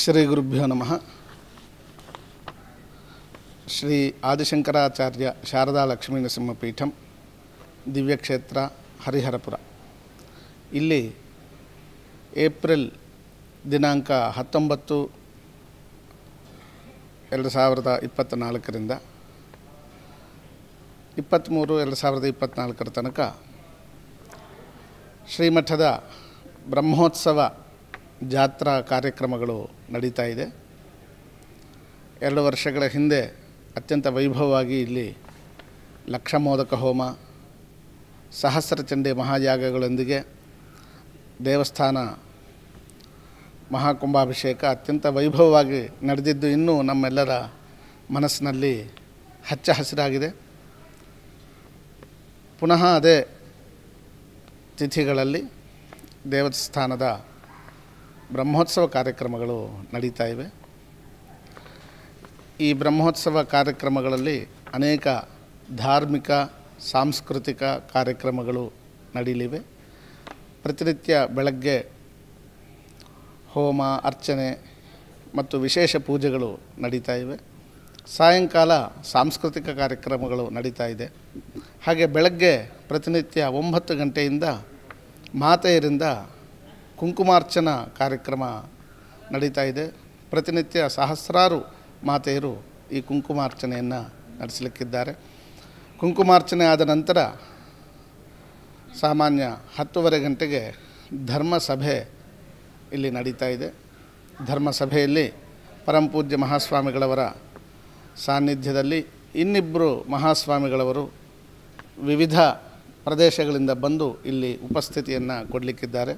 ಶ್ರೀ ಗುರುಭ್ಯೋ ನಮಃ ಶ್ರೀ ಆದಿಶಂಕರಾಚಾರ್ಯ ಶಾರದಾ ಲಕ್ಷ್ಮೀ ನರಸಿಂಹಪೀಠಂ ದಿವ್ಯಕ್ಷೇತ್ರ ಹರಿಹರಪುರ ಇಲ್ಲಿ ಏಪ್ರಿಲ್ ದಿನಾಂಕ ಹತ್ತೊಂಬತ್ತು ಎರಡು ಸಾವಿರದ ಇಪ್ಪತ್ತ ಇಪ್ಪತ್ತ್ಮೂರು ಎರಡು ಸಾವಿರದ ಇಪ್ಪತ್ತ್ನಾಲ್ಕರ ತನಕ ಶ್ರೀಮಠದ ಬ್ರಹ್ಮೋತ್ಸವ ಜಾತ್ರಾ ಕಾರ್ಯಕ್ರಮಗಳು ನಡೀತಾ ಇದೆ ಎರಡು ವರ್ಷಗಳ ಹಿಂದೆ ಅತ್ಯಂತ ವೈಭವವಾಗಿ ಇಲ್ಲಿ ಲಕ್ಷ ಮೋದಕ ಹೋಮ ಸಹಸ್ರ ಚಂಡೆ ಮಹಾಯಾಗಗಳೊಂದಿಗೆ ದೇವಸ್ಥಾನ ಮಹಾಕುಂಭಾಭಿಷೇಕ ಅತ್ಯಂತ ವೈಭವವಾಗಿ ನಡೆದಿದ್ದು ಇನ್ನೂ ನಮ್ಮೆಲ್ಲರ ಮನಸ್ಸಿನಲ್ಲಿ ಹಚ್ಚ ಹಸಿರಾಗಿದೆ ಪುನಃ ಅದೇ ತಿಥಿಗಳಲ್ಲಿ ದೇವಸ್ಥಾನದ ಬ್ರಹ್ಮೋತ್ಸವ ಕಾರ್ಯಕ್ರಮಗಳು ನಡೀತಾ ಇವೆ ಈ ಬ್ರಹ್ಮೋತ್ಸವ ಕಾರ್ಯಕ್ರಮಗಳಲ್ಲಿ ಅನೇಕ ಧಾರ್ಮಿಕ ಸಾಂಸ್ಕೃತಿಕ ಕಾರ್ಯಕ್ರಮಗಳು ನಡೀಲಿವೆ ಪ್ರತಿನಿತ್ಯ ಬೆಳಗ್ಗೆ ಹೋಮ ಅರ್ಚನೆ ಮತ್ತು ವಿಶೇಷ ಪೂಜೆಗಳು ನಡೀತಾ ಇವೆ ಸಾಯಂಕಾಲ ಸಾಂಸ್ಕೃತಿಕ ಕಾರ್ಯಕ್ರಮಗಳು ನಡೀತಾ ಇದೆ ಹಾಗೆ ಬೆಳಗ್ಗೆ ಪ್ರತಿನಿತ್ಯ ಒಂಬತ್ತು ಗಂಟೆಯಿಂದ ಮಾತೆಯರಿಂದ ಕುಂಕುಮಾರ್ಚನ ಕಾರ್ಯಕ್ರಮ ನಡೀತಾ ಇದೆ ಪ್ರತಿನಿತ್ಯ ಸಹಸ್ರಾರು ಮಾತೆಯರು ಈ ಕುಂಕುಮಾರ್ಚನೆಯನ್ನು ನಡೆಸಲಿಕ್ಕಿದ್ದಾರೆ ಕುಂಕುಮಾರ್ಚನೆ ಆದ ನಂತರ ಸಾಮಾನ್ಯ ಹತ್ತುವರೆ ಗಂಟೆಗೆ ಧರ್ಮಸಭೆ ಇಲ್ಲಿ ನಡೀತಾ ಇದೆ ಧರ್ಮಸಭೆಯಲ್ಲಿ ಪರಂಪೂಜ್ಯ ಮಹಾಸ್ವಾಮಿಗಳವರ ಸಾನ್ನಿಧ್ಯದಲ್ಲಿ ಇನ್ನಿಬ್ಬರು ಮಹಾಸ್ವಾಮಿಗಳವರು ವಿವಿಧ ಪ್ರದೇಶಗಳಿಂದ ಬಂದು ಇಲ್ಲಿ ಉಪಸ್ಥಿತಿಯನ್ನು ಕೊಡಲಿಕ್ಕಿದ್ದಾರೆ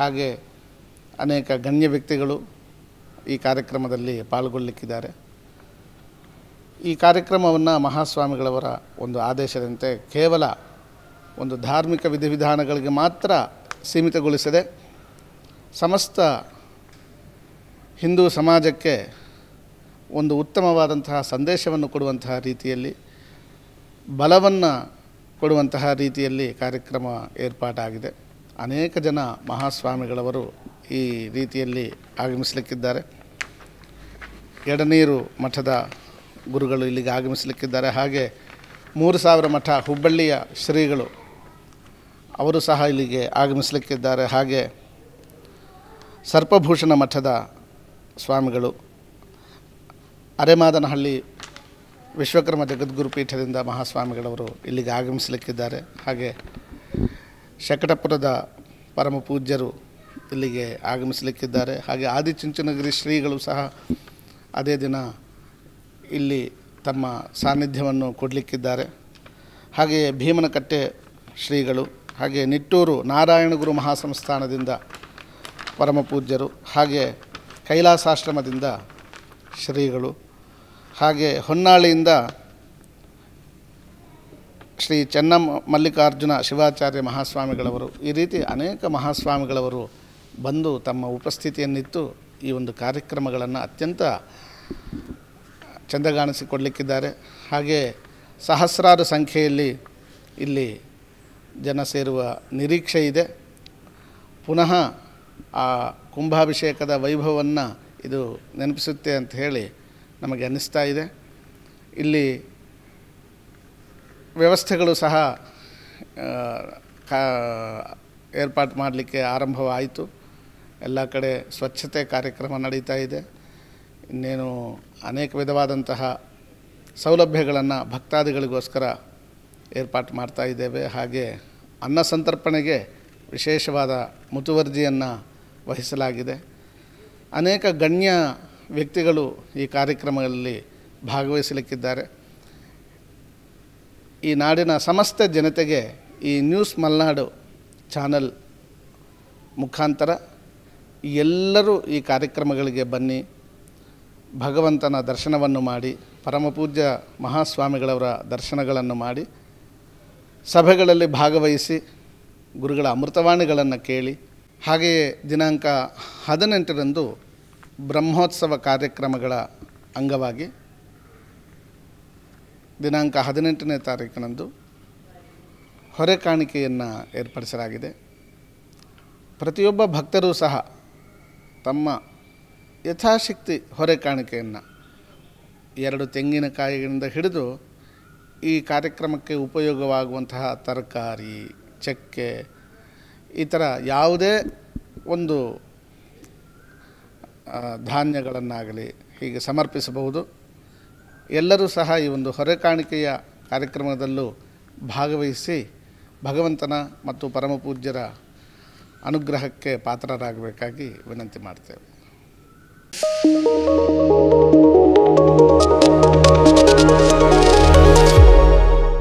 ಹಾಗೆ ಅನೇಕ ಗಣ್ಯ ವ್ಯಕ್ತಿಗಳು ಈ ಕಾರ್ಯಕ್ರಮದಲ್ಲಿ ಪಾಲ್ಗೊಳ್ಳಲಿಕ್ಕಿದ್ದಾರೆ ಈ ಕಾರ್ಯಕ್ರಮವನ್ನು ಮಹಾಸ್ವಾಮಿಗಳವರ ಒಂದು ಆದೇಶದಂತೆ ಕೇವಲ ಒಂದು ಧಾರ್ಮಿಕ ವಿಧಿವಿಧಾನಗಳಿಗೆ ಮಾತ್ರ ಸೀಮಿತಗೊಳಿಸದೆ ಸಮಸ್ತ ಹಿಂದೂ ಸಮಾಜಕ್ಕೆ ಒಂದು ಉತ್ತಮವಾದಂತಹ ಸಂದೇಶವನ್ನು ಕೊಡುವಂತಹ ರೀತಿಯಲ್ಲಿ ಬಲವನ್ನು ಕೊಡುವಂತಹ ರೀತಿಯಲ್ಲಿ ಕಾರ್ಯಕ್ರಮ ಏರ್ಪಾಟಾಗಿದೆ ಅನೇಕ ಜನ ಮಹಾಸ್ವಾಮಿಗಳವರು ಈ ರೀತಿಯಲ್ಲಿ ಆಗಮಿಸಲಿಕ್ಕಿದ್ದಾರೆ ಎಡನೀರು ಮಠದ ಗುರುಗಳು ಇಲ್ಲಿಗೆ ಆಗಮಿಸಲಿಕ್ಕಿದ್ದಾರೆ ಹಾಗೆ ಮೂರು ಸಾವಿರ ಮಠ ಹುಬ್ಬಳ್ಳಿಯ ಶ್ರೀಗಳು ಅವರು ಸಹ ಇಲ್ಲಿಗೆ ಆಗಮಿಸಲಿಕ್ಕಿದ್ದಾರೆ ಹಾಗೆ ಸರ್ಪಭೂಷಣ ಮಠದ ಸ್ವಾಮಿಗಳು ಅರೆಮಾದನಹಳ್ಳಿ ವಿಶ್ವಕರ್ಮ ಜಗದ್ಗುರು ಪೀಠದಿಂದ ಮಹಾಸ್ವಾಮಿಗಳವರು ಇಲ್ಲಿಗೆ ಆಗಮಿಸಲಿಕ್ಕಿದ್ದಾರೆ ಹಾಗೆ ಶಕಟಪುರದ ಪರಮ ಪೂಜ್ಯರು ಇಲ್ಲಿಗೆ ಆಗಮಿಸಲಿಕ್ಕಿದ್ದಾರೆ ಹಾಗೆ ಆದಿಚುಂಚನಗಿರಿ ಶ್ರೀಗಳು ಸಹ ಅದೇ ದಿನ ಇಲ್ಲಿ ತಮ್ಮ ಸಾನ್ನಿಧ್ಯವನ್ನು ಕೊಡಲಿಕ್ಕಿದ್ದಾರೆ ಹಾಗೆಯೇ ಭೀಮನಕಟ್ಟೆ ಶ್ರೀಗಳು ಹಾಗೆ ನಿಟ್ಟೂರು ನಾರಾಯಣಗುರು ಮಹಾಸಂಸ್ಥಾನದಿಂದ ಪರಮ ಪೂಜ್ಯರು ಹಾಗೆ ಕೈಲಾಸಾಶ್ರಮದಿಂದ ಶ್ರೀಗಳು ಹಾಗೆ ಹೊನ್ನಾಳಿಯಿಂದ ಶ್ರೀ ಚೆನ್ನಮ್ಮ ಮಲ್ಲಿಕಾರ್ಜುನ ಶಿವಾಚಾರ್ಯ ಮಹಾಸ್ವಾಮಿಗಳವರು ಈ ರೀತಿ ಅನೇಕ ಮಹಾಸ್ವಾಮಿಗಳವರು ಬಂದು ತಮ್ಮ ಉಪಸ್ಥಿತಿಯನ್ನಿತ್ತು ಈ ಒಂದು ಕಾರ್ಯಕ್ರಮಗಳನ್ನು ಅತ್ಯಂತ ಚಂದಗಾಣಿಸಿಕೊಡ್ಲಿಕ್ಕಿದ್ದಾರೆ ಹಾಗೆ ಸಹಸ್ರಾರು ಸಂಖ್ಯೆಯಲ್ಲಿ ಇಲ್ಲಿ ಜನ ಸೇರುವ ನಿರೀಕ್ಷೆ ಇದೆ ಪುನಃ ಆ ಕುಂಭಾಭಿಷೇಕದ ವೈಭವವನ್ನು ಇದು ನೆನಪಿಸುತ್ತೆ ಅಂತ ಹೇಳಿ ನಮಗೆ ಅನ್ನಿಸ್ತಾ ಇದೆ ಇಲ್ಲಿ ವ್ಯವಸ್ಥೆಗಳು ಸಹ ಕಾ ಏರ್ಪಾಟ್ ಮಾಡಲಿಕ್ಕೆ ಆರಂಭವಾಯಿತು ಎಲ್ಲ ಕಡೆ ಸ್ವಚ್ಛತೆ ಕಾರ್ಯಕ್ರಮ ನಡೀತಾ ಇದೆ ಇನ್ನೇನು ಅನೇಕ ವಿಧವಾದಂತಹ ಸೌಲಭ್ಯಗಳನ್ನು ಭಕ್ತಾದಿಗಳಿಗೋಸ್ಕರ ಏರ್ಪಾಟು ಮಾಡ್ತಾ ಇದ್ದೇವೆ ಹಾಗೆ ಅನ್ನ ಸಂತರ್ಪಣೆಗೆ ವಿಶೇಷವಾದ ಮುತುವರ್ಜಿಯನ್ನು ವಹಿಸಲಾಗಿದೆ ಅನೇಕ ಗಣ್ಯ ವ್ಯಕ್ತಿಗಳು ಈ ಕಾರ್ಯಕ್ರಮದಲ್ಲಿ ಭಾಗವಹಿಸಲಿಕ್ಕಿದ್ದಾರೆ ಈ ನಾಡಿನ ಸಮಸ್ತ ಜನತೆಗೆ ಈ ನ್ಯೂಸ್ ಮಲೆನಾಡು ಚಾನಲ್ ಮುಖಾಂತರ ಎಲ್ಲರೂ ಈ ಕಾರ್ಯಕ್ರಮಗಳಿಗೆ ಬನ್ನಿ ಭಗವಂತನ ದರ್ಶನವನ್ನು ಮಾಡಿ ಪರಮಪೂಜ್ಯ ಮಹಾಸ್ವಾಮಿಗಳವರ ದರ್ಶನಗಳನ್ನು ಮಾಡಿ ಸಭೆಗಳಲ್ಲಿ ಭಾಗವಹಿಸಿ ಗುರುಗಳ ಅಮೃತವಾಣಿಗಳನ್ನು ಕೇಳಿ ಹಾಗೆಯೇ ದಿನಾಂಕ ಹದಿನೆಂಟರಂದು ಬ್ರಹ್ಮೋತ್ಸವ ಕಾರ್ಯಕ್ರಮಗಳ ಅಂಗವಾಗಿ ದಿನಾಂಕ ಹದಿನೆಂಟನೇ ತಾರೀಕಿನಂದು ಹೊರೆ ಕಾಣಿಕೆಯನ್ನು ಏರ್ಪಡಿಸಲಾಗಿದೆ ಪ್ರತಿಯೊಬ್ಬ ಭಕ್ತರೂ ಸಹ ತಮ್ಮ ಯಥಾಶಕ್ತಿ ಹೊರೆ ಕಾಣಿಕೆಯನ್ನು ಎರಡು ತೆಂಗಿನಕಾಯಿಗಳಿಂದ ಹಿಡಿದು ಈ ಕಾರ್ಯಕ್ರಮಕ್ಕೆ ಉಪಯೋಗವಾಗುವಂತಹ ತರಕಾರಿ ಚಕ್ಕೆ ಈ ಥರ ಯಾವುದೇ ಒಂದು ಧಾನ್ಯಗಳನ್ನಾಗಲಿ ಹೀಗೆ ಸಮರ್ಪಿಸಬಹುದು ಎಲ್ಲರೂ ಸಹ ಈ ಒಂದು ಹೊರೆ ಕಾಣಿಕೆಯ ಕಾರ್ಯಕ್ರಮದಲ್ಲೂ ಭಾಗವಹಿಸಿ ಭಗವಂತನ ಮತ್ತು ಪರಮಪೂಜ್ಯರ ಅನುಗ್ರಹಕ್ಕೆ ಪಾತ್ರರಾಗಬೇಕಾಗಿ ವಿನಂತಿ ಮಾಡ್ತೇವೆ